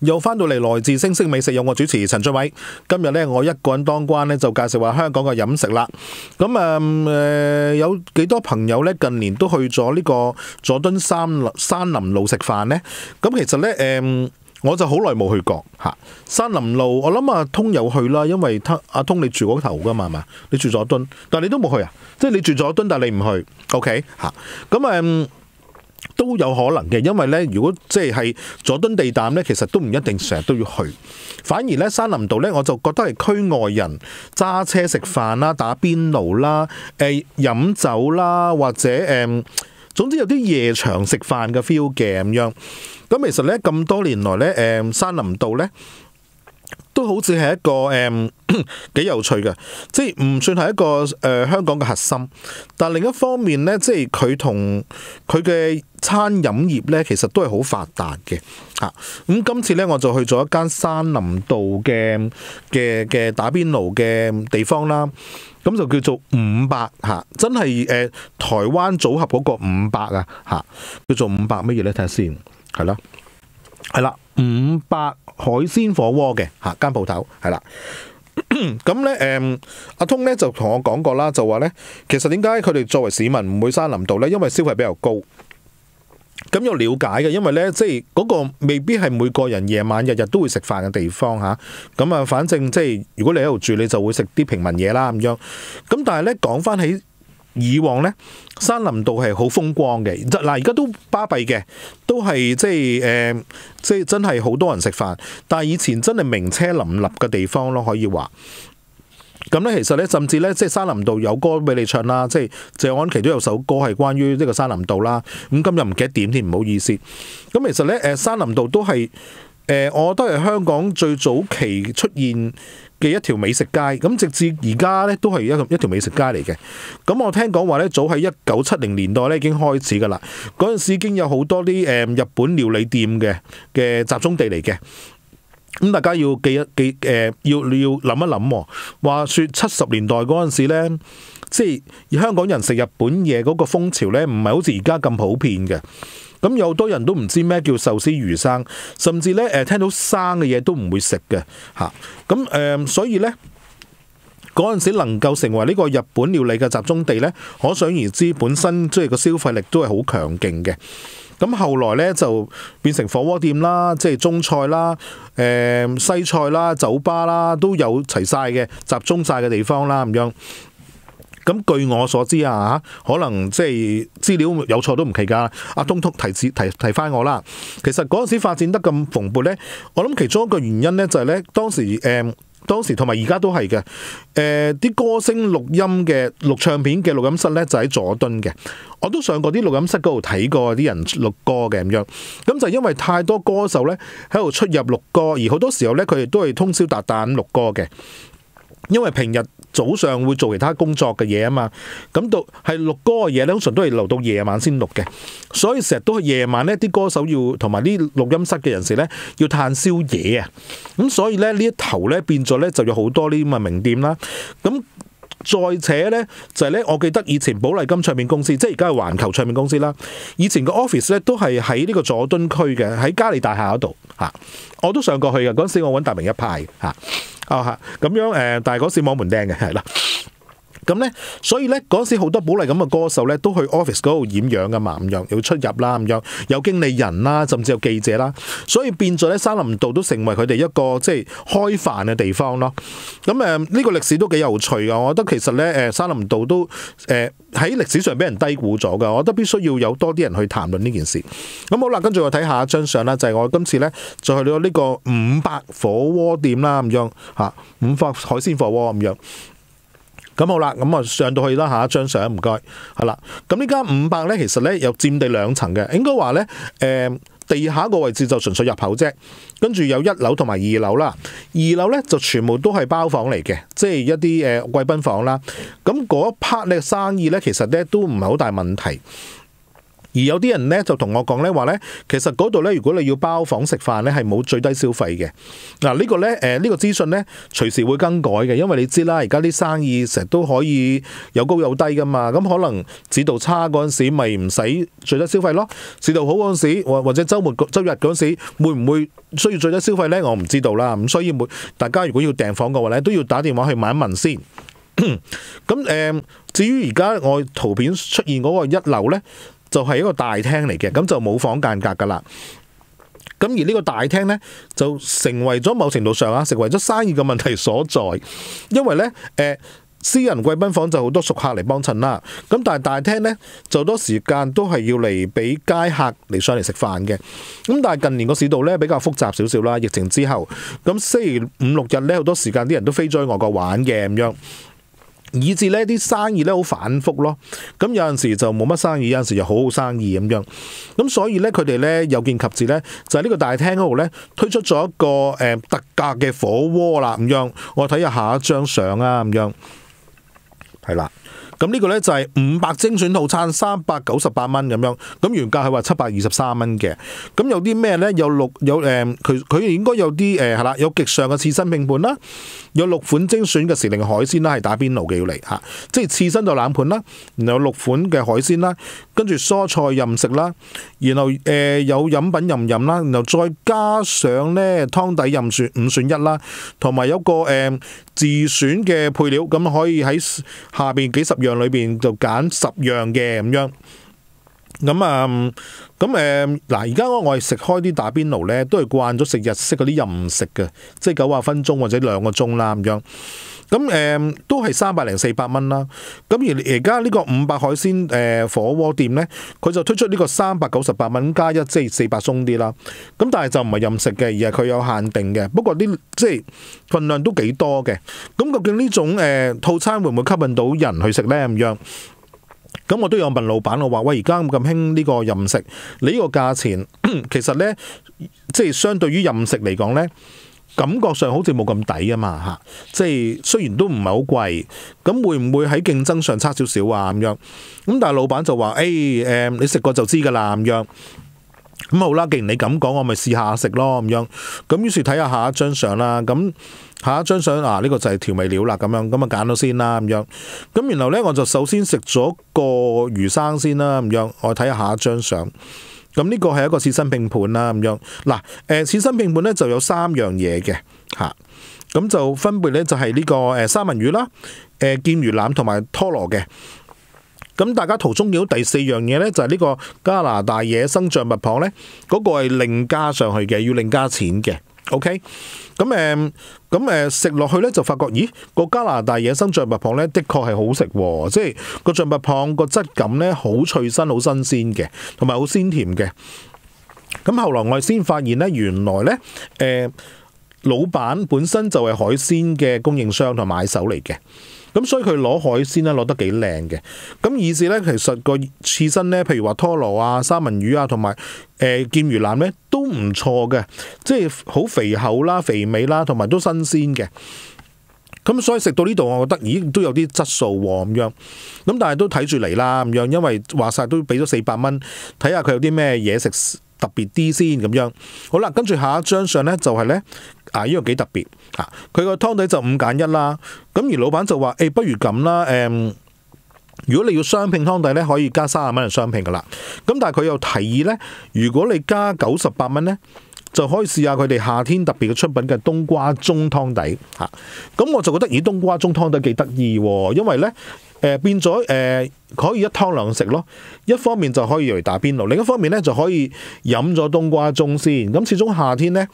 又翻到嚟，來自星星美食有我主持陳俊偉。今日咧，我一個人當關咧，就介紹下香港嘅飲食啦。咁啊誒，有幾多朋友咧近年都去咗呢個佐敦山林山林路食飯咧？咁其實咧誒，我就好耐冇去過山林路，我諗阿通有去啦，因為阿通你住嗰頭噶嘛，系嘛？你住佐敦，但你都冇去啊？即係你住佐敦，但你唔去。OK 咁誒。都有可能嘅，因为咧，如果即系佐敦地膽咧，其实都唔一定成日都要去，反而咧山林道咧，我就觉得系区外人揸车食饭啦、打边炉啦、诶饮酒啦，或者诶，总之有啲夜场食饭嘅 feel 嘅咁样。咁其实咧咁多年来咧，诶山林道咧，都好似系一个诶。几有趣嘅，即系唔算系一个诶香港嘅核心，但另一方面呢，即系佢同佢嘅餐饮业呢，其实都系好发达嘅，吓咁今次呢，我就去咗一间山林道嘅嘅嘅打边炉嘅地方啦，咁就叫做五百吓，真系诶台湾组合嗰个五百啊吓，叫做五百乜嘢呢？睇下先，系啦，系啦，五百海鲜火锅嘅吓间铺头系啦。咁咧誒，阿通咧就同我講過啦，就話咧，其實點解佢哋作為市民唔會山林道咧？因為消費比較高。咁有了解嘅，因為咧即係嗰個未必係每個人夜晚日日都會食飯嘅地方嚇。咁啊，反正即係如果你喺度住，你就會食啲平民嘢啦咁樣。咁但係咧講翻起。以往呢，山林道係好風光嘅，嗱而家都巴閉嘅，都係即系誒，即係真係好多人食飯。但係以前真係名車林立嘅地方咯，可以話。咁咧，其實咧，甚至咧，即係山林道有歌俾你唱啦，即係謝安琪都有首歌係關於呢個山林道啦。咁今日唔記得點添，唔好意思。咁其實咧，誒山林道都係誒，我都係香港最早期出現。嘅一條美食街，咁直至而家咧都係一一條美食街嚟嘅。咁我聽講話咧，早喺一九七零年代咧已經開始噶啦。嗰陣時已經有好多啲誒日本料理店嘅嘅集中地嚟嘅。咁大家要記一記誒，要要諗一諗。話説七十年代嗰陣時咧，即係香港人食日本嘢嗰個風潮咧，唔係好似而家咁普遍嘅。咁有好多人都唔知咩叫壽司魚生，甚至咧诶聽到生嘅嘢都唔會食嘅吓。咁誒所以咧，嗰陣時能夠成為呢個日本料理嘅集中地咧，可想而知本身即係個消費力都係好強勁嘅。咁後來咧就變成火鍋店啦，即係中菜啦、誒西菜啦、酒吧啦都有齊晒嘅集中晒嘅地方啦咁樣。咁據我所知啊，可能即係資料有錯都唔奇㗎。阿東東提示提提翻我啦。其實嗰陣時發展得咁蓬勃呢，我諗其中一個原因呢，就係呢當時誒當時同埋而家都係嘅誒啲歌聲錄音嘅錄唱片嘅錄音室呢，就喺佐敦嘅。我都上過啲錄音室嗰度睇過啲人錄歌嘅咁樣。咁就因為太多歌手呢喺度出入錄歌，而好多時候呢，佢哋都係通宵達旦錄歌嘅。因為平日早上會做其他工作嘅嘢啊嘛，咁到係錄歌嘅嘢咧，通常都係留到夜晚先錄嘅，所以成日都係夜晚呢啲歌手要同埋啲錄音室嘅人士呢，要炭燒嘢啊，咁所以呢，呢一頭呢變咗呢，就有好多呢啲咁嘅名店啦。咁再且呢，就係呢。我記得以前寶麗金唱片公司，即係而家係環球唱片公司啦。以前個 office 呢，都係喺呢個佐敦區嘅，喺嘉利大廈嗰度嚇。我都上過去嘅嗰陣時，我揾大明一派嚇。哦吓咁样诶但系时网门钉嘅系啦咁咧，所以咧嗰時好多保麗咁嘅歌手咧，都去 office 嗰度染樣噶嘛，咁樣要出入啦，咁樣有經理人啦，甚至有記者啦，所以變咗咧，山林道都成為佢哋一個即係開飯嘅地方咯。咁誒，呢個歷史都幾有趣噶。我覺得其實咧誒，山林道都誒喺歷史上俾人低估咗噶。我得必須要有多啲人去談論呢件事。咁好啦，跟住我睇下一張相啦，就係我今次咧就去到呢個五百火鍋店啦，咁樣嚇五百海鮮火鍋咁樣。咁好啦，咁啊上到去啦下一張相唔該，係啦。咁呢間五百咧，其實咧又佔地兩層嘅，應該話咧誒地下个個位置就純粹入口啫，跟住有一樓同埋二樓啦。二樓咧就全部都係包房嚟嘅，即係一啲诶貴賓房啦。咁嗰 part 嘅生意咧，其實咧都唔係好大問題。而有啲人咧就同我講咧話咧，其實嗰度咧，如果你要包房食飯咧，係冇最低消費嘅。嗱呢個咧，誒呢個資訊咧隨時會更改嘅，因為你知啦，而家啲生意成日都可以有高有低噶嘛。咁可能市道差嗰陣時，咪唔使最低消費咯。市道好嗰陣時，或或者週末、週日嗰陣時，會唔會需要最低消費咧？我唔知道啦。咁所以每大家如果要訂房嘅話咧，都要打電話去問一問先。咁誒，至於而家我圖片出現嗰個一樓咧。就係一個大廳嚟嘅，咁就冇房間隔噶啦。咁而呢個大廳呢，就成為咗某程度上啊，成為咗生意嘅問題所在。因為呢。誒私人貴賓房就好多熟客嚟幫襯啦。咁但係大廳呢，就好多時間都係要嚟俾街客嚟上嚟食飯嘅。咁但係近年個市道呢，比較複雜少少啦，疫情之後，咁星期五六日呢，好多時間啲人都飛咗去外國玩嘅咁樣。以致呢啲生意咧好反覆咯，咁有陣時就冇乜生意，有陣時又好好生意咁樣，咁所以咧佢哋咧有見及時咧，就喺呢個大廳嗰度咧推出咗一個誒特價嘅火鍋啦咁樣，我睇下下一張相啊咁樣，係啦。咁呢個呢，就係五百精選套餐三百九十八蚊咁樣，咁原價係話七百二十三蚊嘅。咁有啲咩呢？有六有誒，佢佢應該有啲誒係啦，有極上嘅刺身拼盤啦，有六款精選嘅時令海鮮啦，係打邊爐嘅要嚟嚇，即係刺身就冷盤啦，然有六款嘅海鮮啦。跟住蔬菜任食啦，然後誒有飲品任飲啦，然後再加上咧湯底任選五選一啦，同埋有個誒自選嘅配料，咁可以喺下边幾十樣裏边就揀十樣嘅咁樣。咁啊，咁诶，嗱，而家我我係食開啲打邊爐咧，都係慣咗食日式嗰啲任食嘅，即系九啊分鐘或者兩個鐘啦咁樣。咁誒都係三百零四百蚊啦。咁而而家呢個五百海鮮誒火鍋店呢，佢就推出呢個三百九十八蚊加一，即係四百松啲啦。咁但係就唔係任食嘅，而係佢有限定嘅。不過啲即係份量都幾多嘅。咁究竟呢種誒套餐會唔會吸引到人去食呢？咁樣咁我都有問老闆，我話喂，而家咁興呢個任食，你呢個價錢 其實呢，即係相對於任食嚟講呢。」感覺上好似冇咁抵啊嘛即係雖然都唔係好貴，咁會唔會喺競爭上差少少啊咁樣？咁但係老闆就話：，誒誒，你食過就知㗎啦咁樣。咁好啦，既然你咁講，我咪試下食咯咁樣。咁於是睇下下一張相啦。咁下一張相啊，呢個就係調味料啦咁樣。咁啊揀到先啦咁樣。咁然後呢，我就首先食咗個魚生先啦咁樣。我睇下下一張相。咁呢個係一個刺身拼盤啦，咁樣嗱，誒刺身拼盤咧就有三樣嘢嘅吓，咁就分別咧就係呢個誒三文魚啦、誒劍魚腩同埋拖羅嘅。咁大家途中見到第四樣嘢咧，就係呢個加拿大野生橡木蚌咧，嗰個係另加上去嘅，要另加錢嘅。OK，咁誒，咁誒食落去咧就發覺，咦個加拿大野生象拔蚌咧，的確係好食喎，即係個象拔蚌個質感咧好脆身，好新鮮嘅，同埋好鮮甜嘅。咁後來我哋先發現咧，原來咧誒老闆本身就係海鮮嘅供應商同埋買手嚟嘅。咁所以佢攞海鮮咧攞得幾靚嘅，咁以至咧其實個刺身咧，譬如話拖羅啊、三文魚啊，同埋誒劍魚腩咧都唔錯嘅，即係好肥厚啦、肥美啦，同埋都新鮮嘅。咁所以食到呢度我覺得咦都有啲質素喎咁樣，咁但係都睇住嚟啦咁樣，因為話晒都俾咗四百蚊，睇下佢有啲咩嘢食特別啲先咁樣。好啦，跟住下一張相咧就係咧。啊！呢個幾特別嚇，佢個湯底就五減一啦。咁而老闆就話：，誒，不如咁啦，誒，如果你要雙拼湯底咧，可以加三十蚊就雙拼噶啦。咁但係佢又提議咧，如果你加九十八蚊咧，就可以試下佢哋夏天特別嘅出品嘅冬瓜盅湯底吓。咁我就覺得咦，冬瓜盅湯底幾得意喎，因為咧，誒變咗誒可以一湯兩食咯。一方面就可以嚟打邊爐，另一方面咧就可以飲咗冬瓜盅先。咁始終夏天咧。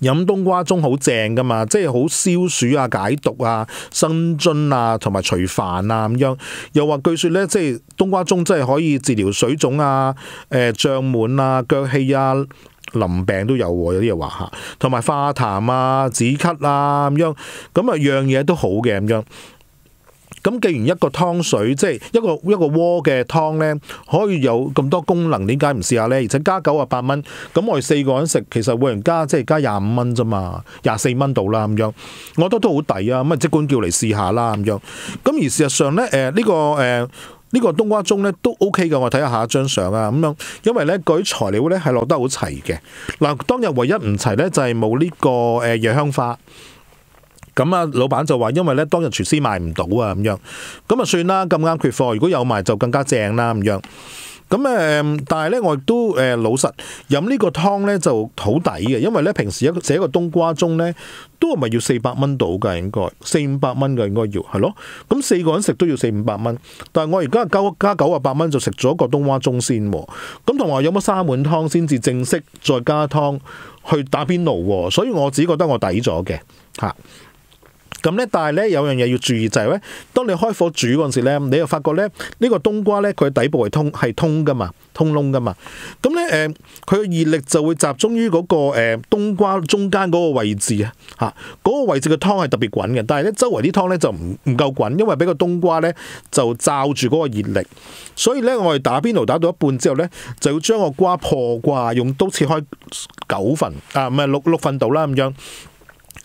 飲冬瓜盅好正噶嘛，即係好消暑啊、解毒啊、生津啊，同埋除煩啊咁樣。又話據說咧，即係冬瓜盅真係可以治療水腫啊、誒脹滿啊、腳氣啊、臨病都有喎，有啲嘢話嚇。同埋化痰啊、止咳啊咁樣，咁啊樣嘢都好嘅咁樣。咁既然一個湯水即係一個一個鍋嘅湯咧，可以有咁多功能，點解唔試下咧？而且加九啊八蚊，咁我哋四個人食，其實每人加即係加廿五蚊啫嘛，廿四蚊到啦咁樣，我覺得都好抵啊！咁啊，即管叫嚟試下啦咁樣。咁而事實上咧，誒呢個誒呢個冬瓜盅咧都 OK 嘅，我睇下下一張相啊咁樣。因為咧，嗰啲材料咧係落得好齊嘅。嗱，當日唯一唔齊咧就係冇呢個誒藥香花。咁啊，老闆就話，因為咧當日廚師賣唔到啊，咁樣咁啊算啦，咁啱缺貨，如果有賣就更加正啦，咁樣咁誒，但係咧我亦都誒老實飲呢個湯咧就好抵嘅，因為咧平時一個寫個冬瓜盅咧都係咪要四百蚊到㗎？應該四五百蚊㗎，應該要係咯。咁四個人食都要四五百蚊，但係我而家加加九啊八蚊就食咗個冬瓜盅先喎。咁同話有冇三碗湯先至正式，再加湯去打邊爐喎。所以我只覺得我抵咗嘅嚇。咁咧，但系咧有樣嘢要注意就係咧，當你開火煮嗰陣時咧，你又發覺咧，呢個冬瓜咧，佢底部係通係通噶嘛，通窿噶嘛。咁咧誒，佢熱力就會集中於嗰個冬瓜中間嗰個位置啊，嚇嗰個位置嘅湯係特別滾嘅，但係咧周圍啲湯咧就唔唔夠滾，因為俾個冬瓜咧就罩住嗰個熱力，所以咧我哋打邊爐打到一半之後咧，就要將個瓜破瓜用刀切開九份啊，唔係六六份度啦咁樣。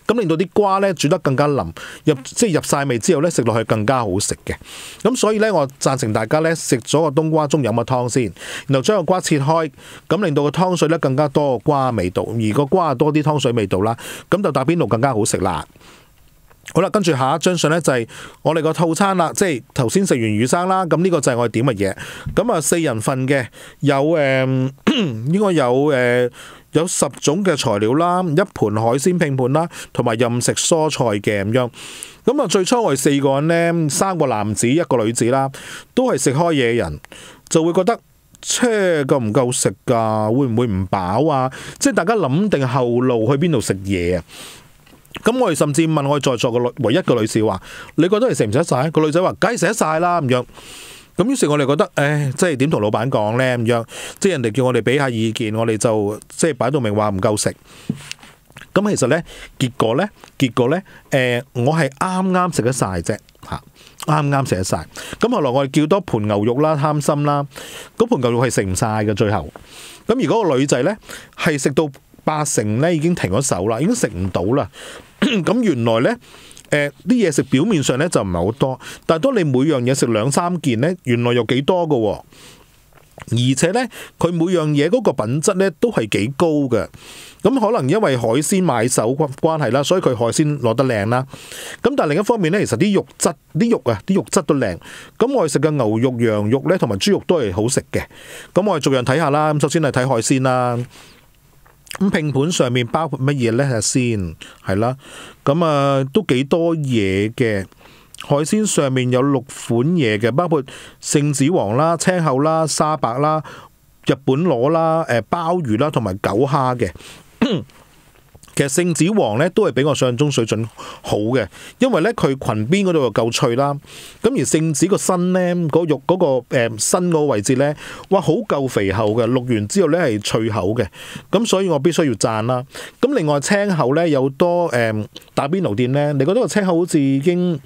咁令到啲瓜咧煮得更加腍，入即系入晒味之後咧，食落去更加好食嘅。咁所以咧，我贊成大家咧食咗個冬瓜中飲個湯先，然後將個瓜切開，咁令到個湯水咧更加多個瓜味道，而個瓜多啲湯水味道啦，咁就打邊爐更加好食啦。好啦，跟住下一張相咧就係我哋個套餐啦，即係頭先食完魚生啦，咁呢個就係我哋點嘅嘢，咁啊四人份嘅有誒，應該有誒。有十種嘅材料啦，一盤海鮮拼盤啦，同埋任食蔬菜嘅咁樣。咁啊，最初我哋四個人呢，三個男子一個女子啦，都係食開嘢人，就會覺得車夠唔夠食㗎？會唔會唔飽啊？即系大家諗定後路去邊度食嘢啊？咁我哋甚至問我哋在座嘅女，唯一個女士話：你覺得你食唔食得晒？個女仔話：系食得晒啦咁樣。咁於是，我哋覺得，誒，即係點同老闆講呢？咁樣，即係人哋叫我哋俾下意見，我哋就即係擺到明話唔夠食。咁其實呢，結果呢，結果呢，誒，我係啱啱食得晒啫，嚇，啱啱食得晒。咁後來我哋叫多盤牛肉啦、貪心啦，嗰盤牛肉係食唔晒嘅最後。咁如果個女仔呢，係食到八成呢已經停咗手啦，已經食唔到啦。咁原來呢。诶啲嘢食表面上咧就唔係好多，但系當你每樣嘢食兩三件咧，原來又幾多嘅喎，而且咧佢每樣嘢嗰個品質咧都係幾高嘅。咁可能因為海鮮買手關關係啦，所以佢海鮮攞得靚啦。咁但系另一方面咧，其實啲肉質啲肉啊啲肉質都靚。咁我哋食嘅牛肉、羊肉咧同埋豬肉都係好食嘅。咁我哋逐樣睇下啦。咁首先系睇海鮮啦。咁拼盤上面包括乜嘢咧？先係啦，咁啊都幾多嘢嘅，海鮮上面有六款嘢嘅，包括聖子王啦、青口啦、沙白啦、日本螺啦、誒鮑魚啦同埋九蝦嘅。其實聖子王咧都係比我想象中水準好嘅，因為咧佢裙邊嗰度又夠脆啦，咁而聖子個身咧嗰肉嗰個誒身個位置咧，哇好夠肥厚嘅，錄完之後咧係脆口嘅，咁所以我必須要讚啦。咁另外青口咧有多誒打邊爐店咧，你覺得個青口好似已經？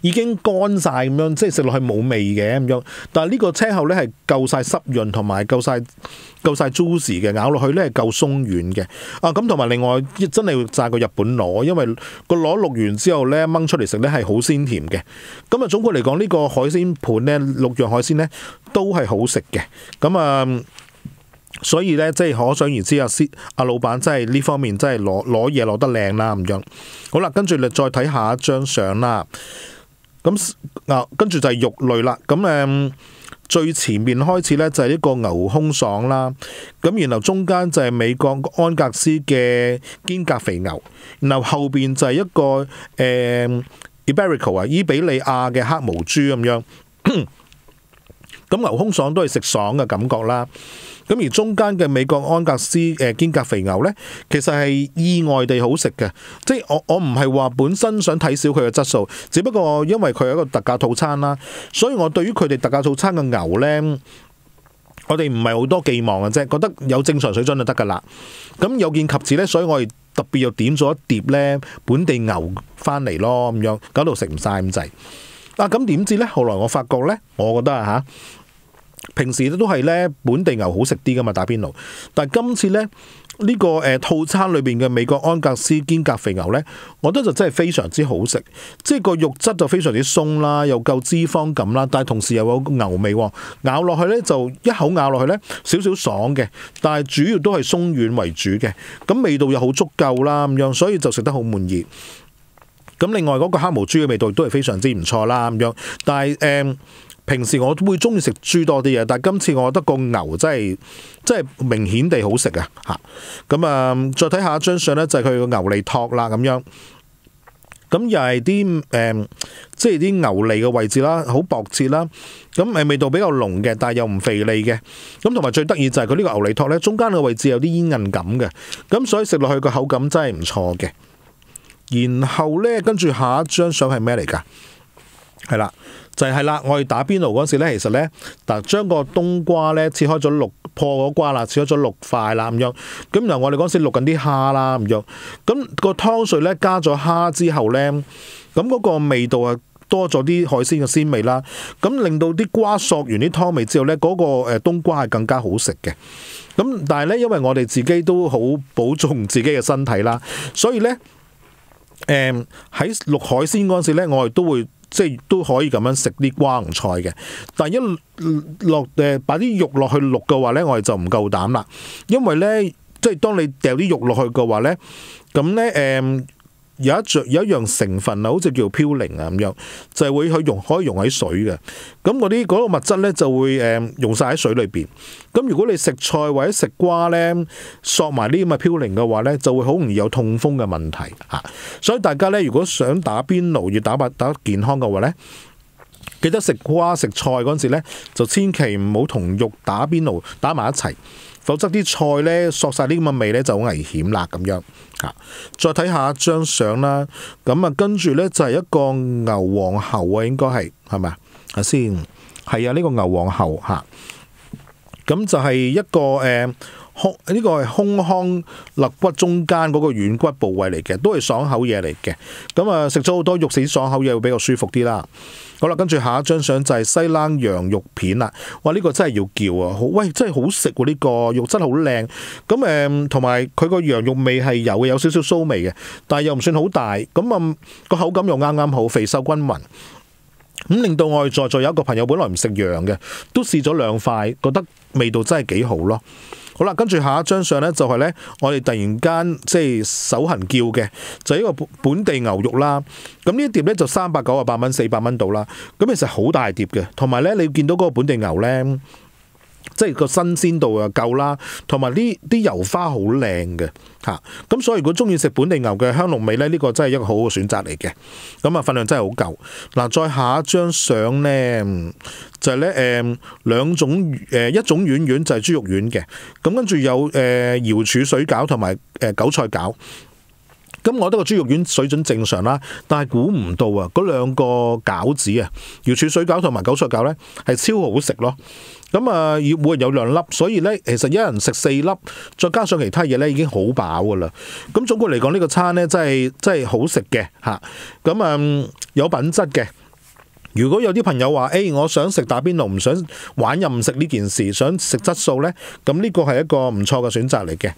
已经干晒咁样，即系食落去冇味嘅咁样。但系呢个车后咧系够晒湿润同埋够晒够晒 juicy 嘅，咬落去咧系够松软嘅。啊，咁同埋另外真系要炸个日本螺，因为个螺录完之后咧掹出嚟食咧系好鲜甜嘅。咁啊，总括嚟讲呢个海鲜盘咧六样海鲜咧都系好食嘅。咁啊。所以咧，即係可想而知阿師阿老闆真係呢方面真係攞攞嘢攞得靚啦咁樣。好啦，跟住你再睇下一張相啦。咁啊，跟住就係肉類啦。咁誒，最前面開始咧就係一個牛胸爽啦。咁然後中間就係美國安格斯嘅肩胛肥牛。然後後邊就係一個誒伊比利亞嘅黑毛豬咁樣。咁牛胸爽都係食爽嘅感覺啦。咁而中間嘅美國安格斯誒肩胛肥牛呢，其實係意外地好食嘅。即係我我唔係話本身想睇小佢嘅質素，只不過因為佢係一個特價套餐啦，所以我對於佢哋特價套餐嘅牛呢。我哋唔係好多寄望嘅啫，覺得有正常水準就得噶啦。咁有見及此呢，所以我哋特別又點咗一碟呢本地牛翻嚟咯，咁樣搞到食唔晒咁滯。啊咁點知呢？後來我發覺呢，我覺得啊平時都係咧本地牛好食啲噶嘛打邊爐，但係今次咧呢個誒套餐裏邊嘅美國安格斯肩胛肥牛咧，我覺得就真係非常之好食，即係個肉質就非常之松啦，又夠脂肪感啦，但係同時又有牛味，咬落去咧就一口咬落去咧少少爽嘅，但係主要都係鬆軟為主嘅，咁味道又好足夠啦咁樣，所以就食得好滿意。咁另外嗰個黑毛豬嘅味道都係非常之唔錯啦咁樣，但係誒。平时我会中意食猪多啲嘢，但系今次我觉得个牛真系，真系明显地好食啊！吓，咁啊，再睇下一张相咧，就系佢个牛脷托啦，咁样，咁又系啲即系啲牛脷嘅位置啦，好薄切啦，咁味道比较浓嘅，但系又唔肥腻嘅，咁同埋最得意就系佢呢个牛脷托咧，中间嘅位置有啲烟韧感嘅，咁所以食落去个口感真系唔错嘅。然后咧，跟住下一张相系咩嚟噶？系啦。就係啦，我哋打邊爐嗰時咧，其實咧，嗱將個冬瓜咧切開咗六破嗰瓜啦，切開咗六塊啦咁樣。咁然後我哋嗰時淥緊啲蝦啦咁樣，咁個湯水咧加咗蝦之後咧，咁嗰個味道啊多咗啲海鮮嘅鮮味啦。咁令到啲瓜索完啲湯味之後呢，嗰個誒冬瓜係更加好食嘅。咁但係呢，因為我哋自己都好保重自己嘅身體啦，所以呢，誒喺淥海鮮嗰時咧，我哋都會。即係都可以咁樣食啲瓜紅菜嘅，但一落誒，擺啲肉落去燴嘅話咧，我哋就唔夠膽啦，因為咧，即係當你掉啲肉落去嘅話咧，咁咧誒。有一著有一樣成分啊，好似叫漂零啊咁樣，就係會去溶可以溶喺水嘅。咁嗰啲嗰個物質咧就會誒溶晒喺水裏邊。咁如果你食菜或者食瓜咧，索埋呢咁嘅漂零嘅話咧，就會好容易有痛風嘅問題嚇。所以大家咧，如果想打邊爐要打白打健康嘅話咧，記得食瓜食菜嗰陣時咧，就千祈唔好同肉打邊爐打埋一齊。否則啲菜咧索晒呢咁嘅味咧就好危險啦咁樣嚇，再睇下張相啦，咁啊跟住咧就係一個牛黃喉啊，應該係係咪啊？先，係啊，呢個牛黃喉嚇，咁就係一個誒胸呢個係胸腔肋骨中間嗰個軟骨部位嚟嘅，都係爽口嘢嚟嘅，咁啊食咗好多肉食爽口嘢會比較舒服啲啦。好啦，跟住下一張相就係西冷羊肉片啦。哇，呢個真係要叫啊！好，喂，真係好食喎！呢個肉質好靚，咁诶，同埋佢個羊肉味係有，有少少酥味嘅，但又唔算好大，咁啊個口感又啱啱好，肥瘦均勻，咁令到外在再有一個朋友本來唔食羊嘅，都試咗兩塊，覺得味道真係幾好咯。好啦，跟住下一張相呢，就係呢，我哋突然間即係手痕叫嘅，就係呢個本地牛肉啦。咁呢碟呢，就三百九啊八蚊，四百蚊到啦。咁其實好大碟嘅，同埋呢，你見到嗰個本地牛呢。即係個新鮮度又夠啦，同埋呢啲油花好靚嘅嚇，咁所以如果中意食本地牛嘅香濃味呢，呢個真係一個好嘅選擇嚟嘅。咁啊份量真係好夠。嗱，再下一張相呢，就係呢誒兩種誒一種丸丸就係豬肉丸嘅，咁跟住有誒瑤柱水餃同埋誒韭菜餃。咁我得個豬肉丸水準正常啦，但係估唔到啊嗰兩個餃子啊，瑤柱水餃同埋韭菜餃呢，係超好食咯。咁啊，會有兩粒，所以呢，其實一人食四粒，再加上其他嘢呢，已經好飽噶啦。咁總括嚟講呢個餐呢，真係真係好食嘅嚇，咁啊有品質嘅。如果有啲朋友話，誒我想食打邊爐，唔想玩又唔食呢件事，想食質素呢，咁呢個係一個唔錯嘅選擇嚟嘅。